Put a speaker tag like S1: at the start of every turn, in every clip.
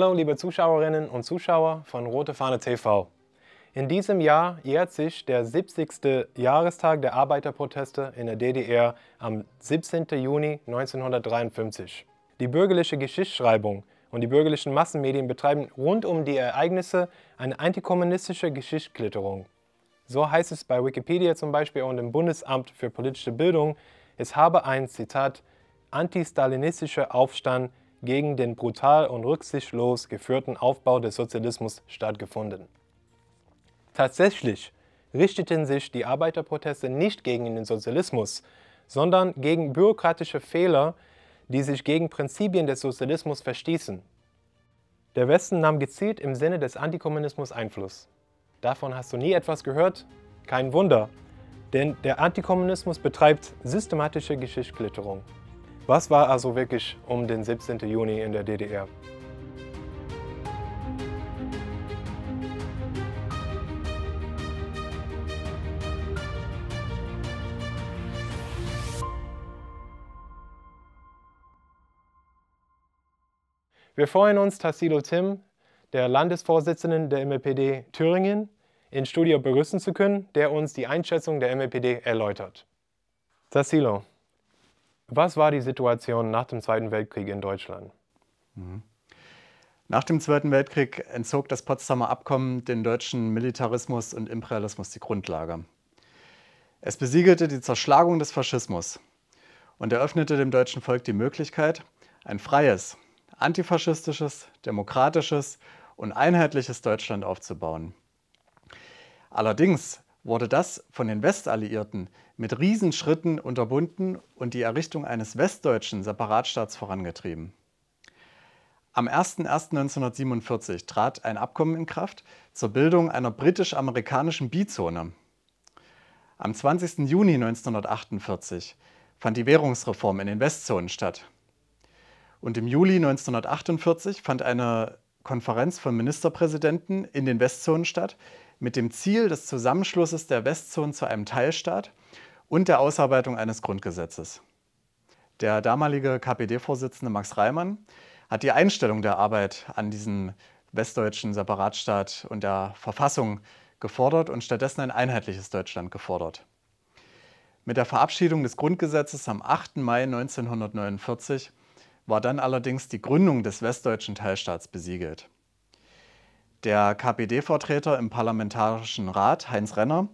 S1: Hallo liebe Zuschauerinnen und Zuschauer von Rote Fahne TV. In diesem Jahr jährt sich der 70. Jahrestag der Arbeiterproteste in der DDR am 17. Juni 1953. Die bürgerliche Geschichtsschreibung und die bürgerlichen Massenmedien betreiben rund um die Ereignisse eine antikommunistische Geschichtsklitterung. So heißt es bei Wikipedia zum Beispiel und im Bundesamt für politische Bildung, es habe ein, Zitat, antistalinistischer Aufstand gegen den brutal und rücksichtslos geführten Aufbau des Sozialismus stattgefunden. Tatsächlich richteten sich die Arbeiterproteste nicht gegen den Sozialismus, sondern gegen bürokratische Fehler, die sich gegen Prinzipien des Sozialismus verstießen. Der Westen nahm gezielt im Sinne des Antikommunismus Einfluss. Davon hast du nie etwas gehört? Kein Wunder, denn der Antikommunismus betreibt systematische Geschichtsklitterung. Was war also wirklich um den 17. Juni in der DDR? Wir freuen uns, Tassilo Tim, der Landesvorsitzenden der MLPD Thüringen, ins Studio begrüßen zu können, der uns die Einschätzung der MLPD erläutert. Tassilo, was war die Situation nach dem Zweiten Weltkrieg in
S2: Deutschland? Mhm. Nach dem Zweiten Weltkrieg entzog das Potsdamer Abkommen den deutschen Militarismus und Imperialismus die Grundlage. Es besiegelte die Zerschlagung des Faschismus und eröffnete dem deutschen Volk die Möglichkeit, ein freies, antifaschistisches, demokratisches und einheitliches Deutschland aufzubauen. Allerdings wurde das von den Westalliierten mit Riesenschritten unterbunden und die Errichtung eines westdeutschen Separatstaats vorangetrieben. Am 01.01.1947 trat ein Abkommen in Kraft zur Bildung einer britisch-amerikanischen Bizone. Am 20. Juni 1948 fand die Währungsreform in den Westzonen statt. Und im Juli 1948 fand eine Konferenz von Ministerpräsidenten in den Westzonen statt, mit dem Ziel des Zusammenschlusses der Westzonen zu einem Teilstaat und der Ausarbeitung eines Grundgesetzes. Der damalige KPD-Vorsitzende Max Reimann hat die Einstellung der Arbeit an diesem westdeutschen Separatstaat und der Verfassung gefordert und stattdessen ein einheitliches Deutschland gefordert. Mit der Verabschiedung des Grundgesetzes am 8. Mai 1949 war dann allerdings die Gründung des westdeutschen Teilstaats besiegelt. Der KPD-Vertreter im Parlamentarischen Rat, Heinz Renner,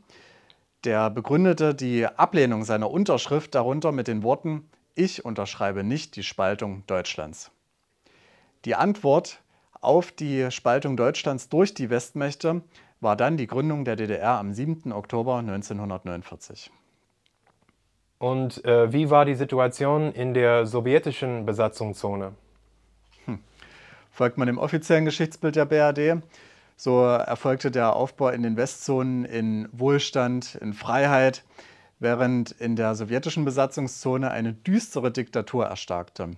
S2: der begründete die Ablehnung seiner Unterschrift darunter mit den Worten, ich unterschreibe nicht die Spaltung Deutschlands. Die Antwort auf die Spaltung Deutschlands durch die Westmächte war dann die Gründung der DDR am 7. Oktober 1949. Und äh, wie war
S1: die Situation in der sowjetischen Besatzungszone?
S2: Hm. Folgt man dem offiziellen Geschichtsbild der BRD, so erfolgte der Aufbau in den Westzonen in Wohlstand, in Freiheit, während in der sowjetischen Besatzungszone eine düstere Diktatur erstarkte.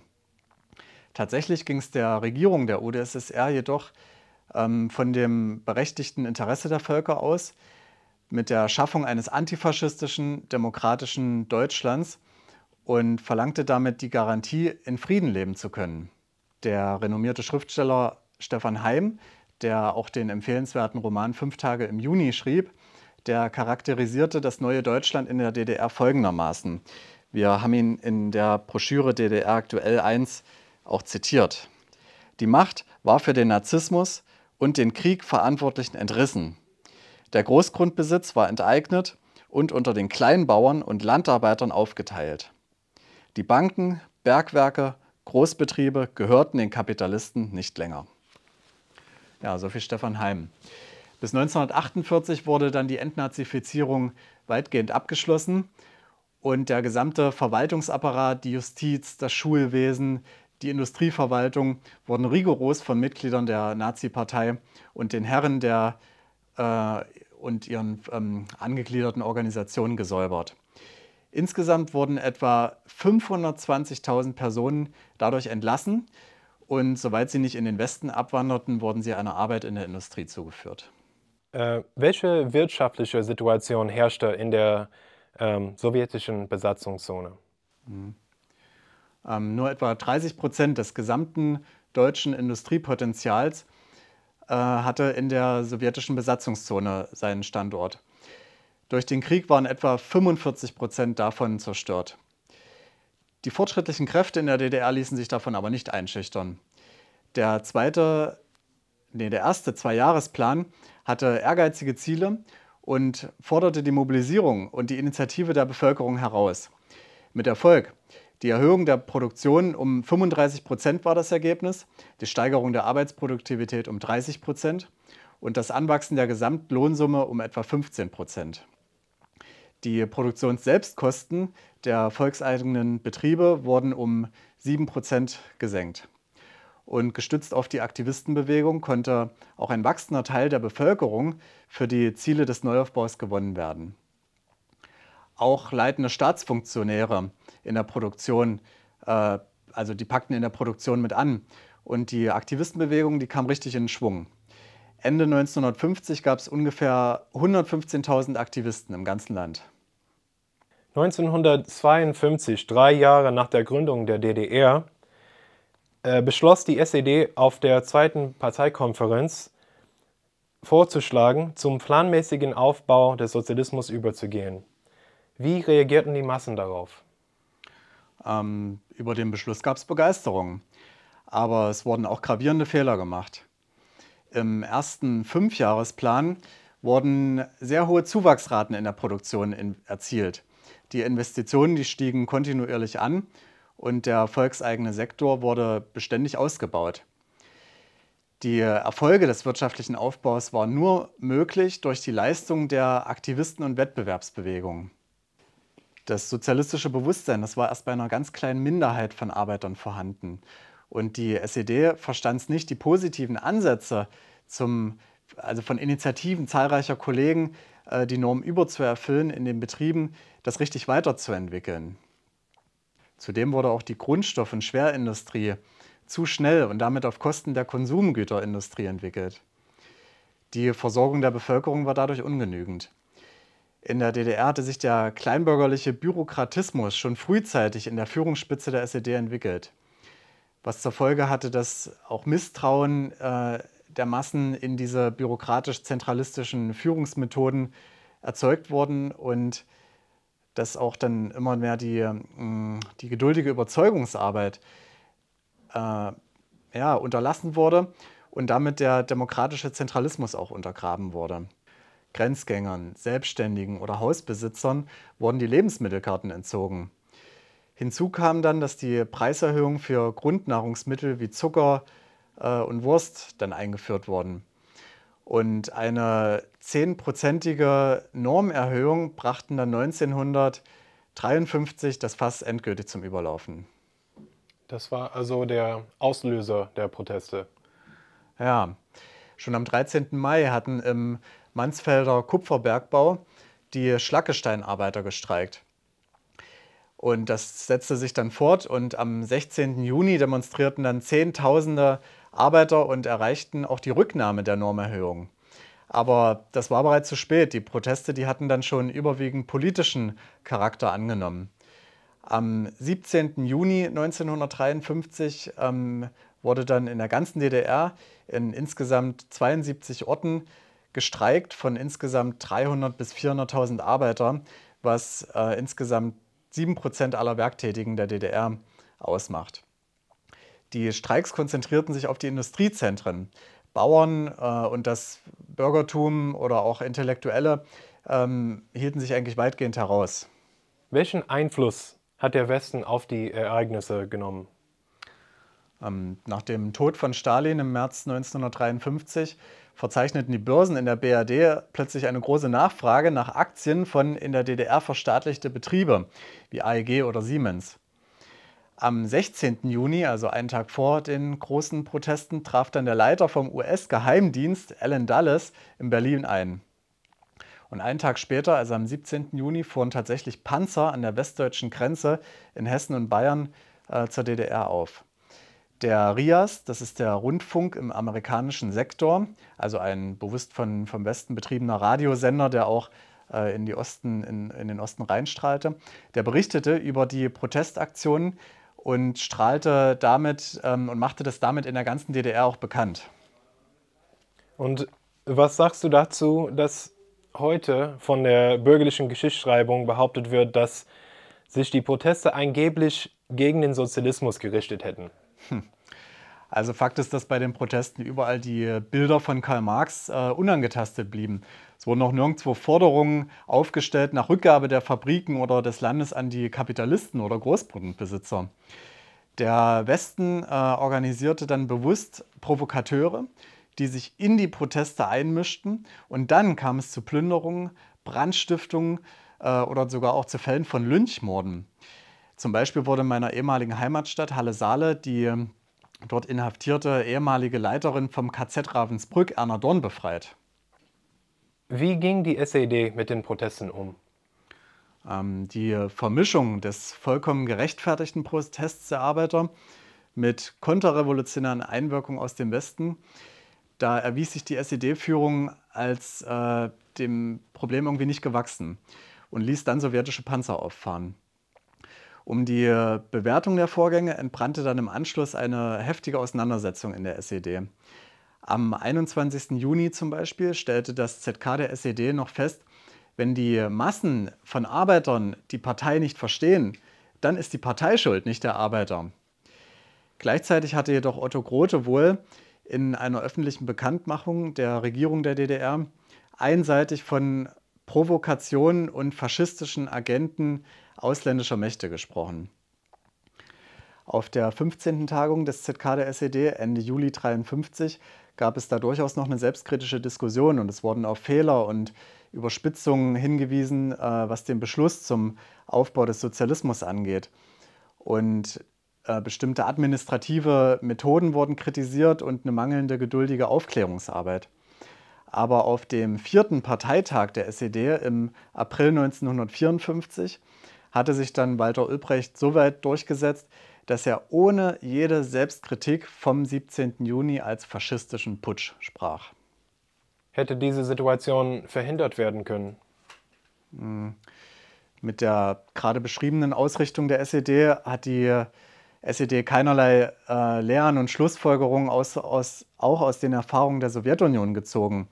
S2: Tatsächlich ging es der Regierung der UdSSR jedoch ähm, von dem berechtigten Interesse der Völker aus, mit der Schaffung eines antifaschistischen, demokratischen Deutschlands und verlangte damit die Garantie, in Frieden leben zu können. Der renommierte Schriftsteller Stefan Heim, der auch den empfehlenswerten Roman Fünf Tage im Juni schrieb, der charakterisierte das neue Deutschland in der DDR folgendermaßen. Wir haben ihn in der Broschüre DDR aktuell 1 auch zitiert. Die Macht war für den Narzissmus und den Krieg Verantwortlichen entrissen. Der Großgrundbesitz war enteignet und unter den Kleinbauern und Landarbeitern aufgeteilt. Die Banken, Bergwerke, Großbetriebe gehörten den Kapitalisten nicht länger. Ja, so viel Stefan Heim. Bis 1948 wurde dann die Entnazifizierung weitgehend abgeschlossen und der gesamte Verwaltungsapparat, die Justiz, das Schulwesen, die Industrieverwaltung wurden rigoros von Mitgliedern der Nazi-Partei und den Herren der äh, und ihren ähm, angegliederten Organisationen gesäubert. Insgesamt wurden etwa 520.000 Personen dadurch entlassen und soweit sie nicht in den Westen abwanderten, wurden sie einer Arbeit in der Industrie zugeführt.
S1: Äh, welche wirtschaftliche Situation herrschte in der ähm,
S2: sowjetischen Besatzungszone? Mhm. Ähm, nur etwa 30 Prozent des gesamten deutschen Industriepotenzials äh, hatte in der sowjetischen Besatzungszone seinen Standort. Durch den Krieg waren etwa 45 Prozent davon zerstört. Die fortschrittlichen Kräfte in der DDR ließen sich davon aber nicht einschüchtern. Der zweite, nee, der erste Zweijahresplan hatte ehrgeizige Ziele und forderte die Mobilisierung und die Initiative der Bevölkerung heraus. Mit Erfolg. Die Erhöhung der Produktion um 35 Prozent war das Ergebnis, die Steigerung der Arbeitsproduktivität um 30 Prozent und das Anwachsen der Gesamtlohnsumme um etwa 15 Prozent. Die Produktionsselbstkosten der volkseigenen Betriebe wurden um 7 Prozent gesenkt. Und gestützt auf die Aktivistenbewegung konnte auch ein wachsender Teil der Bevölkerung für die Ziele des Neuaufbaus gewonnen werden. Auch leitende Staatsfunktionäre in der Produktion, äh, also die packten in der Produktion mit an. Und die Aktivistenbewegung, die kam richtig in Schwung. Ende 1950 gab es ungefähr 115.000 Aktivisten im ganzen Land.
S1: 1952, drei Jahre nach der Gründung der DDR, äh, beschloss die SED auf der zweiten Parteikonferenz vorzuschlagen, zum planmäßigen Aufbau des Sozialismus überzugehen. Wie reagierten
S2: die Massen darauf? Ähm, über den Beschluss gab es Begeisterung. Aber es wurden auch gravierende Fehler gemacht. Im ersten Fünfjahresplan wurden sehr hohe Zuwachsraten in der Produktion in erzielt. Die Investitionen die stiegen kontinuierlich an und der volkseigene Sektor wurde beständig ausgebaut. Die Erfolge des wirtschaftlichen Aufbaus waren nur möglich durch die Leistung der Aktivisten und Wettbewerbsbewegungen. Das sozialistische Bewusstsein, das war erst bei einer ganz kleinen Minderheit von Arbeitern vorhanden. Und die SED verstand es nicht, die positiven Ansätze zum, also von Initiativen zahlreicher Kollegen, äh, die Norm überzuerfüllen in den Betrieben, das richtig weiterzuentwickeln. Zudem wurde auch die Grundstoff- und Schwerindustrie zu schnell und damit auf Kosten der Konsumgüterindustrie entwickelt. Die Versorgung der Bevölkerung war dadurch ungenügend. In der DDR hatte sich der kleinbürgerliche Bürokratismus schon frühzeitig in der Führungsspitze der SED entwickelt, was zur Folge hatte, dass auch Misstrauen äh, der Massen in diese bürokratisch-zentralistischen Führungsmethoden erzeugt wurden und dass auch dann immer mehr die, mh, mm, die geduldige Überzeugungsarbeit äh, ja, unterlassen wurde und damit der demokratische Zentralismus auch untergraben wurde. Grenzgängern, Selbstständigen oder Hausbesitzern wurden die Lebensmittelkarten entzogen. Hinzu kam dann, dass die Preiserhöhungen für Grundnahrungsmittel wie Zucker äh, und Wurst dann eingeführt wurden. Und eine zehnprozentige Normerhöhung brachten dann 1953 das Fass endgültig zum Überlaufen.
S1: Das war also der Auslöser der Proteste.
S2: Ja, schon am 13. Mai hatten im Mansfelder Kupferbergbau die Schlackesteinarbeiter gestreikt. Und das setzte sich dann fort und am 16. Juni demonstrierten dann Zehntausende Arbeiter und erreichten auch die Rücknahme der Normerhöhung. Aber das war bereits zu spät. Die Proteste, die hatten dann schon überwiegend politischen Charakter angenommen. Am 17. Juni 1953 ähm, wurde dann in der ganzen DDR in insgesamt 72 Orten gestreikt von insgesamt 300.000 bis 400.000 Arbeitern, was äh, insgesamt 7% aller Werktätigen der DDR ausmacht. Die Streiks konzentrierten sich auf die Industriezentren. Bauern äh, und das Bürgertum oder auch Intellektuelle ähm, hielten sich eigentlich weitgehend heraus. Welchen Einfluss hat der Westen auf die Ereignisse genommen? Ähm, nach dem Tod von Stalin im März 1953 verzeichneten die Börsen in der BRD plötzlich eine große Nachfrage nach Aktien von in der DDR verstaatlichte Betriebe wie AEG oder Siemens. Am 16. Juni, also einen Tag vor den großen Protesten, traf dann der Leiter vom US-Geheimdienst Alan Dulles in Berlin ein. Und einen Tag später, also am 17. Juni, fuhren tatsächlich Panzer an der westdeutschen Grenze in Hessen und Bayern äh, zur DDR auf. Der RIAS, das ist der Rundfunk im amerikanischen Sektor, also ein bewusst von, vom Westen betriebener Radiosender, der auch äh, in, Osten, in, in den Osten reinstrahlte, der berichtete über die Protestaktionen und strahlte damit ähm, und machte das damit in der ganzen DDR auch bekannt. Und was sagst du
S1: dazu, dass heute von der bürgerlichen Geschichtsschreibung behauptet wird, dass sich die Proteste angeblich gegen den Sozialismus gerichtet hätten?
S2: Hm. Also Fakt ist, dass bei den Protesten überall die äh, Bilder von Karl Marx äh, unangetastet blieben. Es wurden noch nirgendwo Forderungen aufgestellt nach Rückgabe der Fabriken oder des Landes an die Kapitalisten oder Großbodenbesitzer. Der Westen äh, organisierte dann bewusst Provokateure, die sich in die Proteste einmischten und dann kam es zu Plünderungen, Brandstiftungen äh, oder sogar auch zu Fällen von Lynchmorden. Zum Beispiel wurde in meiner ehemaligen Heimatstadt Halle-Saale die ähm, dort inhaftierte ehemalige Leiterin vom KZ Ravensbrück, Erna Dorn, befreit. Wie ging die SED mit den Protesten um? Ähm, die Vermischung des vollkommen gerechtfertigten Protests der Arbeiter mit konterrevolutionären Einwirkungen aus dem Westen, da erwies sich die SED-Führung als äh, dem Problem irgendwie nicht gewachsen und ließ dann sowjetische Panzer auffahren. Um die äh, Bewertung der Vorgänge entbrannte dann im Anschluss eine heftige Auseinandersetzung in der SED. Am 21. Juni zum Beispiel stellte das ZK der SED noch fest, wenn die Massen von Arbeitern die Partei nicht verstehen, dann ist die Partei schuld, nicht der Arbeiter. Gleichzeitig hatte jedoch Otto Grote wohl in einer öffentlichen Bekanntmachung der Regierung der DDR einseitig von Provokationen und faschistischen Agenten ausländischer Mächte gesprochen. Auf der 15. Tagung des ZK-SED e der Ende Juli 1953 gab es da durchaus noch eine selbstkritische Diskussion und es wurden auf Fehler und Überspitzungen hingewiesen, äh, was den Beschluss zum Aufbau des Sozialismus angeht. Und äh, bestimmte administrative Methoden wurden kritisiert und eine mangelnde geduldige Aufklärungsarbeit. Aber auf dem vierten Parteitag der SED im April 1954 hatte sich dann Walter Ulbrecht so weit durchgesetzt, dass er ohne jede Selbstkritik vom 17. Juni als faschistischen Putsch sprach. Hätte diese Situation verhindert werden können? Hm. Mit der gerade beschriebenen Ausrichtung der SED hat die SED keinerlei äh, Lehren und Schlussfolgerungen aus, aus, auch aus den Erfahrungen der Sowjetunion gezogen.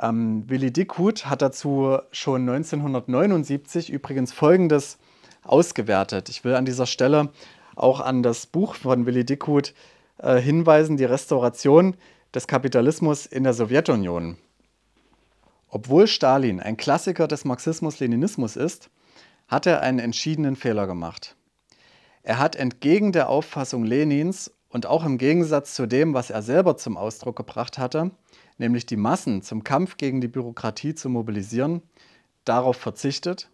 S2: Ähm, Willy Dickhut hat dazu schon 1979 übrigens Folgendes ausgewertet. Ich will an dieser Stelle auch an das Buch von Willy Dickhut äh, hinweisen, die Restauration des Kapitalismus in der Sowjetunion. Obwohl Stalin ein Klassiker des Marxismus-Leninismus ist, hat er einen entschiedenen Fehler gemacht. Er hat entgegen der Auffassung Lenins und auch im Gegensatz zu dem, was er selber zum Ausdruck gebracht hatte, nämlich die Massen zum Kampf gegen die Bürokratie zu mobilisieren, darauf verzichtet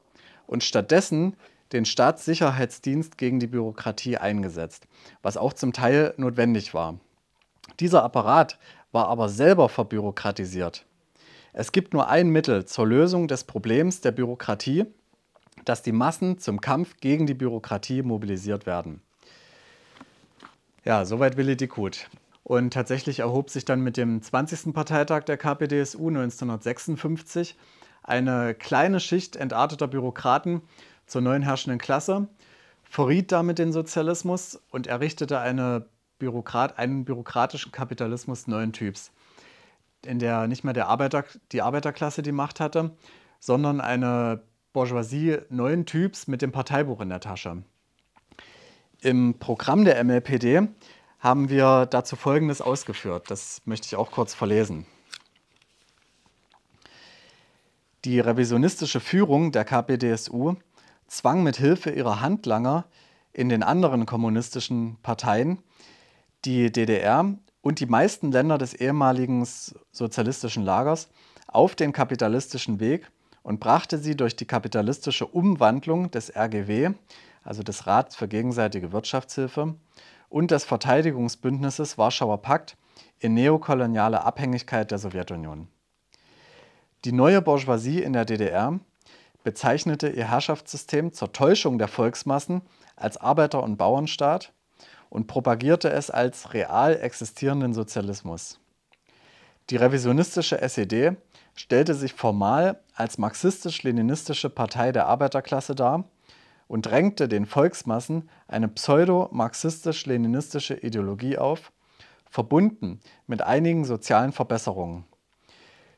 S2: und stattdessen den Staatssicherheitsdienst gegen die Bürokratie eingesetzt, was auch zum Teil notwendig war. Dieser Apparat war aber selber verbürokratisiert. Es gibt nur ein Mittel zur Lösung des Problems der Bürokratie, dass die Massen zum Kampf gegen die Bürokratie mobilisiert werden. Ja, soweit Willi Dickut. Und tatsächlich erhob sich dann mit dem 20. Parteitag der KPDSU 1956 eine kleine Schicht entarteter Bürokraten zur neuen herrschenden Klasse, verriet damit den Sozialismus und errichtete eine Bürokrat, einen bürokratischen Kapitalismus neuen Typs, in der nicht mehr der Arbeiter, die Arbeiterklasse die Macht hatte, sondern eine Bourgeoisie neuen Typs mit dem Parteibuch in der Tasche. Im Programm der MLPD haben wir dazu Folgendes ausgeführt. Das möchte ich auch kurz verlesen. Die revisionistische Führung der KPDSU zwang mit Hilfe ihrer Handlanger in den anderen kommunistischen Parteien die DDR und die meisten Länder des ehemaligen sozialistischen Lagers auf den kapitalistischen Weg und brachte sie durch die kapitalistische Umwandlung des RGW, also des Rats für gegenseitige Wirtschaftshilfe, und des Verteidigungsbündnisses Warschauer Pakt in neokoloniale Abhängigkeit der Sowjetunion. Die neue Bourgeoisie in der DDR bezeichnete ihr Herrschaftssystem zur Täuschung der Volksmassen als Arbeiter- und Bauernstaat und propagierte es als real existierenden Sozialismus. Die revisionistische SED stellte sich formal als marxistisch-leninistische Partei der Arbeiterklasse dar und drängte den Volksmassen eine pseudo-marxistisch-leninistische Ideologie auf, verbunden mit einigen sozialen Verbesserungen.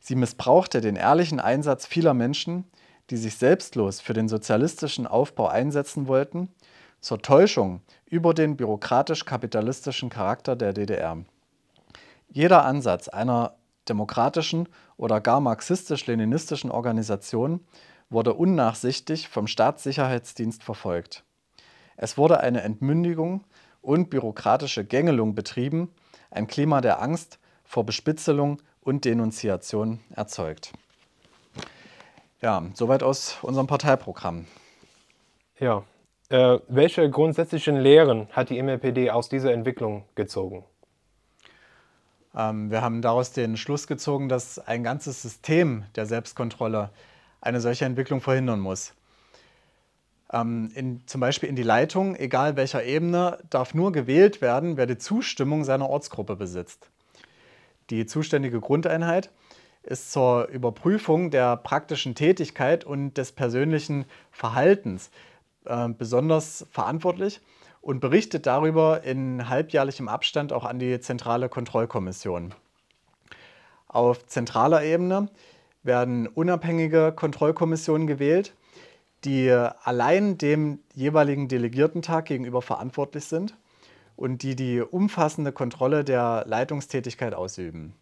S2: Sie missbrauchte den ehrlichen Einsatz vieler Menschen, die sich selbstlos für den sozialistischen Aufbau einsetzen wollten, zur Täuschung über den bürokratisch-kapitalistischen Charakter der DDR. Jeder Ansatz einer demokratischen oder gar marxistisch-leninistischen Organisation wurde unnachsichtig vom Staatssicherheitsdienst verfolgt. Es wurde eine Entmündigung und bürokratische Gängelung betrieben, ein Klima der Angst vor Bespitzelung und Denunziation erzeugt. Ja, soweit aus unserem Parteiprogramm.
S1: Ja, äh, welche grundsätzlichen Lehren hat die MLPD aus dieser Entwicklung
S2: gezogen? Ähm, wir haben daraus den Schluss gezogen, dass ein ganzes System der Selbstkontrolle eine solche Entwicklung verhindern muss. Ähm, in, zum Beispiel in die Leitung, egal welcher Ebene, darf nur gewählt werden, wer die Zustimmung seiner Ortsgruppe besitzt. Die zuständige Grundeinheit ist zur Überprüfung der praktischen Tätigkeit und des persönlichen Verhaltens äh, besonders verantwortlich und berichtet darüber in halbjährlichem Abstand auch an die zentrale Kontrollkommission. Auf zentraler Ebene werden unabhängige Kontrollkommissionen gewählt, die allein dem jeweiligen Delegiertentag gegenüber verantwortlich sind und die die umfassende Kontrolle der Leitungstätigkeit ausüben.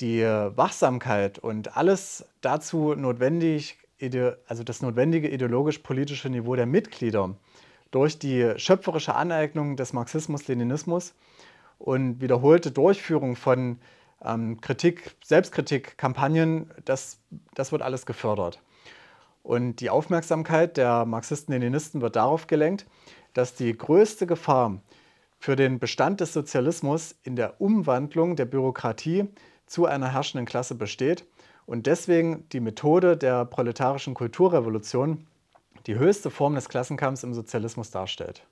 S2: Die Wachsamkeit und alles dazu notwendig, also das notwendige ideologisch-politische Niveau der Mitglieder durch die schöpferische Aneignung des Marxismus-Leninismus und wiederholte Durchführung von ähm, Kritik, Selbstkritik, Kampagnen, das, das wird alles gefördert. Und die Aufmerksamkeit der Marxisten-Leninisten wird darauf gelenkt, dass die größte Gefahr für den Bestand des Sozialismus in der Umwandlung der Bürokratie zu einer herrschenden Klasse besteht und deswegen die Methode der proletarischen Kulturrevolution die höchste Form des Klassenkampfs im Sozialismus darstellt.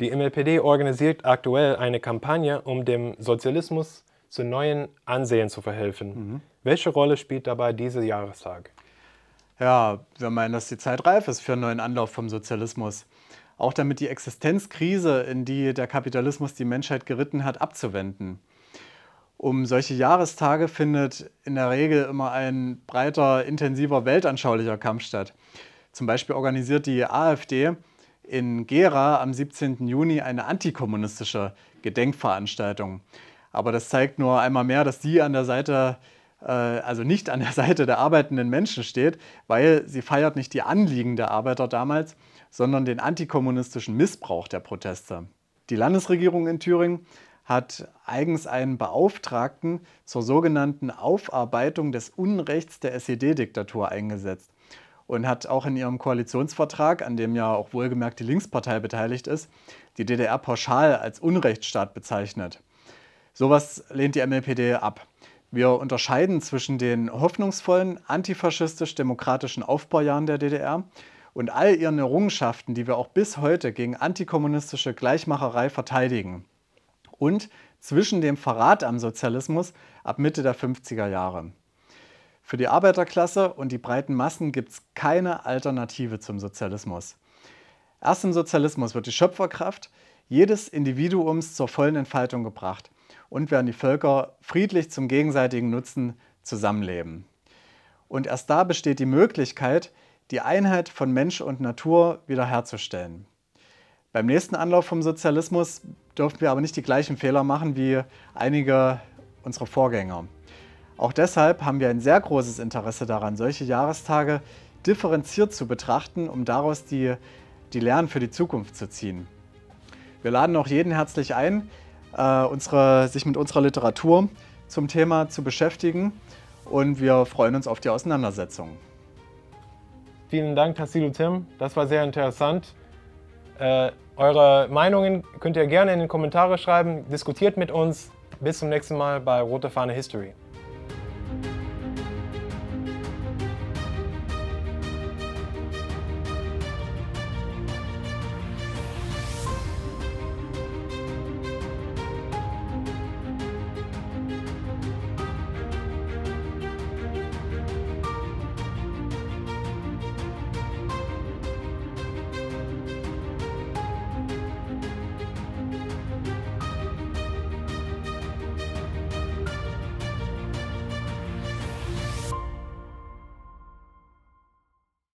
S1: Die MLPD organisiert aktuell eine Kampagne, um dem Sozialismus zu neuen Ansehen zu verhelfen. Mhm. Welche
S2: Rolle spielt dabei dieser Jahrestag? Ja, wir meinen, dass die Zeit reif ist für einen neuen Anlauf vom Sozialismus. Auch damit die Existenzkrise, in die der Kapitalismus die Menschheit geritten hat, abzuwenden. Um solche Jahrestage findet in der Regel immer ein breiter, intensiver weltanschaulicher Kampf statt. Zum Beispiel organisiert die AfD in Gera am 17. Juni eine antikommunistische Gedenkveranstaltung. Aber das zeigt nur einmal mehr, dass sie an der Seite, äh, also nicht an der Seite der arbeitenden Menschen steht, weil sie feiert nicht die Anliegen der Arbeiter damals, sondern den antikommunistischen Missbrauch der Proteste. Die Landesregierung in Thüringen hat eigens einen Beauftragten zur sogenannten Aufarbeitung des Unrechts der SED-Diktatur eingesetzt und hat auch in ihrem Koalitionsvertrag, an dem ja auch wohlgemerkt die Linkspartei beteiligt ist, die DDR pauschal als Unrechtsstaat bezeichnet. Sowas lehnt die MLPD ab. Wir unterscheiden zwischen den hoffnungsvollen antifaschistisch-demokratischen Aufbaujahren der DDR und all ihren Errungenschaften, die wir auch bis heute gegen antikommunistische Gleichmacherei verteidigen, und zwischen dem Verrat am Sozialismus ab Mitte der 50er Jahre. Für die Arbeiterklasse und die breiten Massen gibt es keine Alternative zum Sozialismus. Erst im Sozialismus wird die Schöpferkraft jedes Individuums zur vollen Entfaltung gebracht – und werden die Völker friedlich zum gegenseitigen Nutzen zusammenleben. Und erst da besteht die Möglichkeit, die Einheit von Mensch und Natur wiederherzustellen. Beim nächsten Anlauf vom Sozialismus dürfen wir aber nicht die gleichen Fehler machen wie einige unserer Vorgänger. Auch deshalb haben wir ein sehr großes Interesse daran, solche Jahrestage differenziert zu betrachten, um daraus die, die Lernen für die Zukunft zu ziehen. Wir laden auch jeden herzlich ein, äh, unsere, sich mit unserer Literatur zum Thema zu beschäftigen und wir freuen uns auf die Auseinandersetzung.
S1: Vielen Dank, Tassilo Tim. Das war sehr interessant. Äh, eure Meinungen könnt ihr gerne in den Kommentare schreiben. Diskutiert mit uns. Bis zum nächsten Mal bei Rote Fahne History.